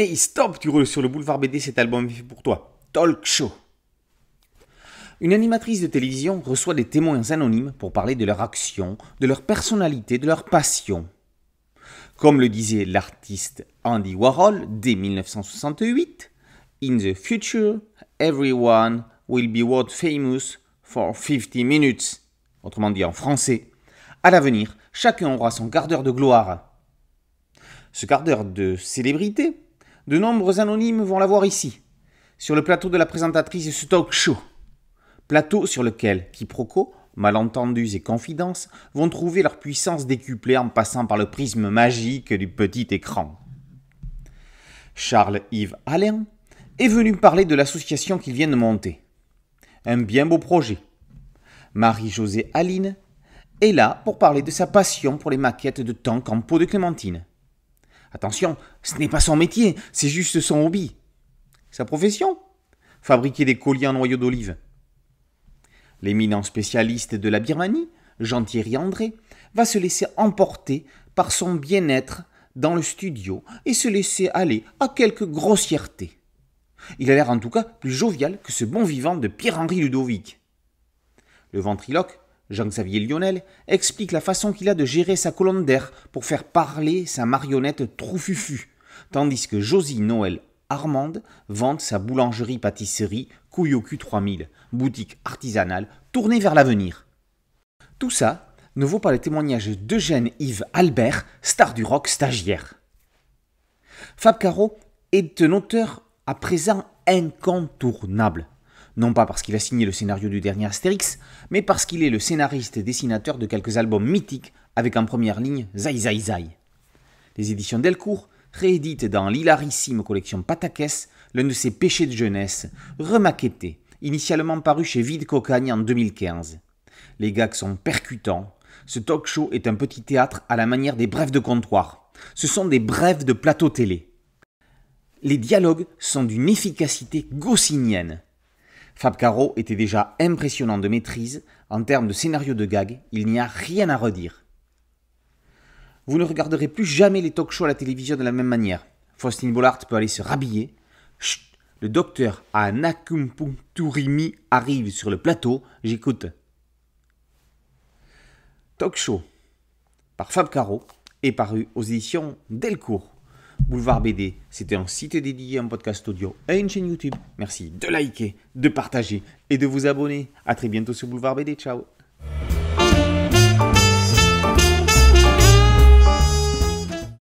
Hey, stop, tu roules sur le boulevard BD, cet album est fait pour toi. Talk show. Une animatrice de télévision reçoit des témoins anonymes pour parler de leur action, de leur personnalité, de leur passion. Comme le disait l'artiste Andy Warhol dès 1968, In the future, everyone will be world famous for 50 minutes. Autrement dit en français, à l'avenir, chacun aura son quart d'heure de gloire. Ce quart d'heure de célébrité de nombreux anonymes vont la voir ici, sur le plateau de la présentatrice de ce talk show. Plateau sur lequel quiproquos, malentendus et confidences vont trouver leur puissance décuplée en passant par le prisme magique du petit écran. Charles-Yves Alain est venu parler de l'association qu'il vient de monter. Un bien beau projet. Marie-Josée Aline est là pour parler de sa passion pour les maquettes de tanks en peau de clémentine. Attention, ce n'est pas son métier, c'est juste son hobby. Sa profession Fabriquer des colliers en noyau d'olive. L'éminent spécialiste de la Birmanie, Jean-Thierry André, va se laisser emporter par son bien-être dans le studio et se laisser aller à quelques grossièretés. Il a l'air en tout cas plus jovial que ce bon vivant de Pierre-Henri Ludovic. Le ventriloque Jean-Xavier Lionel explique la façon qu'il a de gérer sa colonne d'air pour faire parler sa marionnette Troufufu, tandis que Josie Noël Armande vante sa boulangerie-pâtisserie Kuyoku 3000, boutique artisanale tournée vers l'avenir. Tout ça ne vaut pas le témoignage d'Eugène Yves Albert, star du rock stagiaire. Fab Caro est un auteur à présent incontournable non pas parce qu'il a signé le scénario du dernier Astérix, mais parce qu'il est le scénariste et dessinateur de quelques albums mythiques avec en première ligne Zai Zai Zai. Les éditions Delcourt rééditent dans l'hilarissime collection Patakès l'un de ses péchés de jeunesse, remaquetté, initialement paru chez Vide Cocagne en 2015. Les gags sont percutants. Ce talk show est un petit théâtre à la manière des brèves de comptoir. Ce sont des brèves de plateau télé. Les dialogues sont d'une efficacité gaussinienne. Fab Caro était déjà impressionnant de maîtrise. En termes de scénario de gag, il n'y a rien à redire. Vous ne regarderez plus jamais les talk shows à la télévision de la même manière. Faustine Bollard peut aller se rhabiller. Chut, le docteur Anakumpunturimi arrive sur le plateau. J'écoute. Talk show par Fab Caro est paru aux éditions Delcourt. Boulevard BD, c'était un site dédié, un podcast audio et une chaîne YouTube. Merci de liker, de partager et de vous abonner. A très bientôt sur Boulevard BD. Ciao